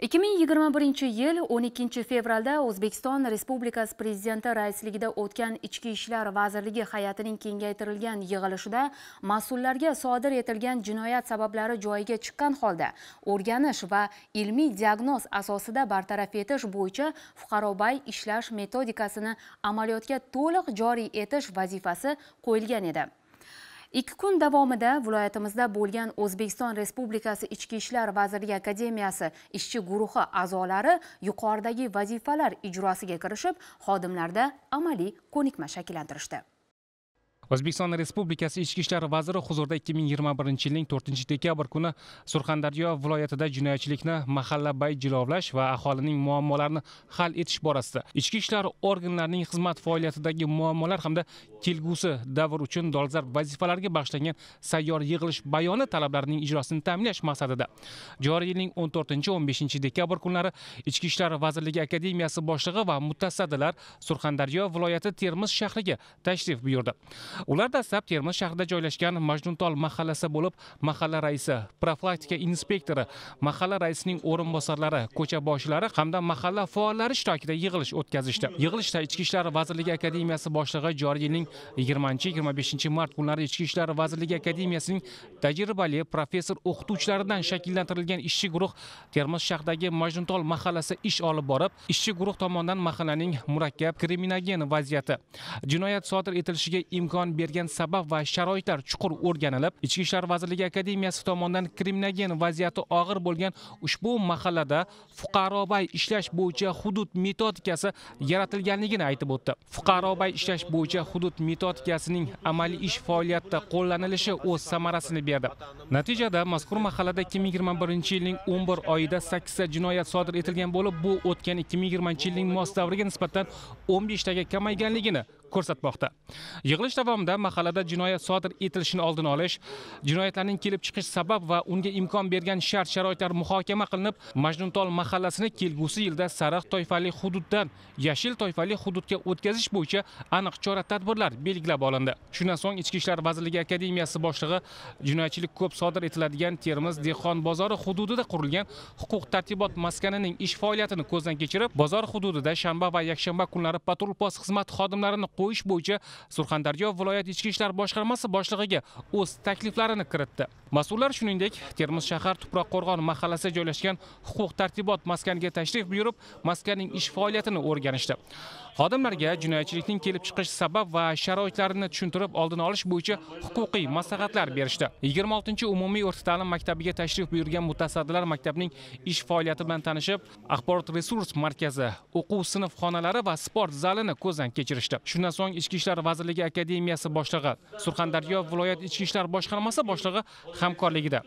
2021 yil 12 fevralda O'zbekiston Respublikasi Prezidenti raisligida o'tgan Ichki ishlar vazirligi hay'atining kengaytirilgan yig'ilishida mas'ullarga sodir etilgan jinoyat sabablari joyiga chiqqan holda o'rganish va ilmiy diagnoz asosida bartaraf etish bo'yicha fuqarobay ishlash metodikasini amaliyotga to'liq joriy etish vazifasi qo'yilgan edi. ikki kun davomida viloyatimizda bo'lgan o'zbekiston respublikasi ichki ishlar vazirligi akademiyasi ishchi guruhi a'zolari yuqoridagi vazifalar ijrosiga kirishib xodimlarda amaliy ko'nikma shakllantirishdi o'zbekiston respublikasi ichki ishlar vaziri huzurida 2021 yilning 4 dekabr kuni surxondaryo viloyatida jinoyatchilikni bay jilovlash va aholining muammolarini hal etish borasida ichki ishlar organlarining xizmat faoliyatidagi muammolar hamda kelgusi davr uchun dolzarb vazifalarga bag'ishlangan sayyor yig'ilish bayoni talablarining ijrosini ta'minlash maqsadida joriy yilning 14-15 dekabr kunlari ichki ishlar vazirligi akademiyasi boshlig'i va mutasaddilar surxondaryo viloyati termiz shahriga tashrif buyurdi ular dastlab termiz shahrida joylashgan majnuntol mahallasi bo'lib mahalla raisi profilaktika inspektori mahalla raisining o'rinbosarlari ko'cha boshlari hamda mahalla faollari ishtirokida yig'ilish o'tkazishdi yig'ilishda ichki ishlar vazirligi akademiyasi boshlig'i joriy yilning yigirmanchi yigirma beshinchi mart kunlari ichki ishlar vazirligi akademiyasining tajribali professor o'qituvchilaridan shakllantirilgan ishchi guruh termiz shahridagi majnuntol mahallasi ish olib borib ishchi guruh tomonidan mahallaning murakkab kriminogen vaziyati jinoyat sodir etilishiga imkon bergan sabab va sharoitlar chuqur o'rganilib ichki ishlar vazirligi akademiyasi tomonidan kriminogen vaziyati og'ir bo'lgan ushbu mahallada fuqarobay ishlash bo'yicha hudud metodikasi yaratilganligini aytib o'tdi fuqarobay ishlash bo'yicha hudud metodikasining amaliy ish faoliyatida qo'llanilishi o'z samarasini berdi natijada mazkur mahallada 2021 yilning 11 oyida 8 ta jinoyat sodir etilgan bo'lib bu o'tgan 2020 yilning mos davriga nisbatan 15 beshtaga kamayganligini ko'rsatmoqda yig'ilish davomida mahallada jinoyat sodir etilishini oldini olish jinoyatlarning kelib chiqish sabab va unga imkon bergan shart sharoitlar muhokama qilinib majnuntol mahallasini kelgusi yilda sariq toifali hududdan yashil toifali hududga o'tkazish bo'yicha aniq chora tadbirlar belgilab olindi shundan so'ng ichki ishlar vazirligi akademiyasi boshlig'i jinoyatchilik ko'p sodir etiladigan termiz dehqon bozori hududida qurilgan huquq tartibot maskanining ish faoliyatini ko'zdan kechirib bozor hududida shanba va yakshanba kunlari patrul post xizmati xodimlarini qo'yish bo'yicha surxondaryo viloyat ichki ishlar boshqarmasi boshlig'iga o'z takliflarini kiritdi mas'ullar shuningdek termiz shahar tuproq qo'rg'on mahallasida joylashgan huquq tartibot maskaniga tashrif buyurib maskanning ish faoliyatini o'rganishdi xodimlarga jinoyatchilikning kelib chiqish sabab va sharoitlarini tushuntirib oldini olish bo'yicha huquqiy maslahatlar berishdi yigirma oltinchi umumiy o'rta ta'lim maktabiga tashrif buyurgan mutasaddilar maktabning ish faoliyati bilan tanishib axborot resurs markazi o'quv sinf xonalari va sport zalini ko'zdan kechirishdi shundan shundan so'ng ichki ishlar vazirligi akademiyasi boshlig'i surxondaryo viloyat ichki ishlar boshqarmasi boshlig'i hamkorligida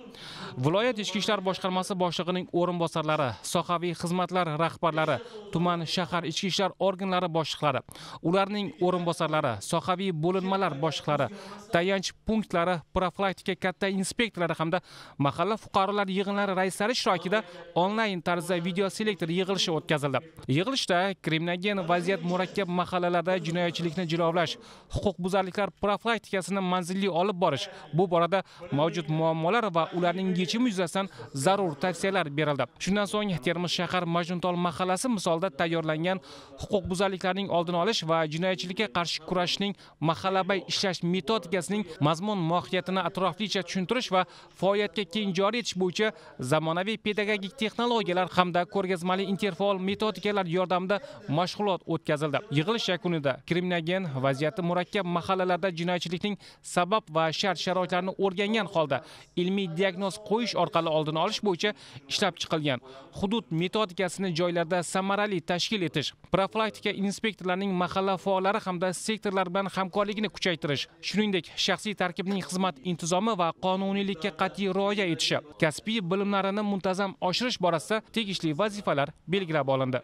viloyat ichki ishlar boshqarmasi boshlig'ining o'rinbosarlari sohaviy xizmatlar rahbarlari tuman shahar ichki ishlar organlari boshliqlari ularning o'rinbosarlari sohaviy bo'linmalar boshliqlari tayanch punktlari profilaktika katta inspektorlari hamda mahalla fuqarolar yig'inlari raislari ishtirokida onlayn tarzda video selektor yig'ilishi o'tkazildi yig'ilishda kriminogen vaziyat murakkab mahallalarda jinoyatchilik qotillikni jilovlash huquqbuzarliklar profilaktikasini manzilli olib borish bu borada mavjud muammolar va ularning yechimi yuzasidan zarur tavsiyalar berildi shundan so'ng termiz shahar majnuntol mahallasi misolida tayyorlangan huquqbuzarliklarning oldini olish va jinoyatchilikka qarshi kurashishning mahallabay ishlash metodikasining mazmun mohiyatini atroflicha tushuntirish va faoliyatga keng joriy etish bo'yicha zamonaviy pedagogik texnologiyalar hamda ko'rgazmali interfaol metodikalar yordamida mashg'ulot o'tkazildi yig'ilish yakunida kriminal yetmagan vaziyati murakkab mahallalarda jinoyatchilikning sabab va shart sharoitlarini o'rgangan holda ilmiy diagnoz qo'yish orqali oldini olish bo'yicha ishlab chiqilgan hudud metodikasini joylarda samarali tashkil etish profilaktika inspektorlarining mahalla faollari hamda sektorlar bilan hamkorligini kuchaytirish shuningdek shaxsiy tarkibning xizmat intizomi va qonuniylikka qat'iy rioya etishi kasbiy bilimlarini muntazam oshirish borasida tegishli vazifalar belgilab olindi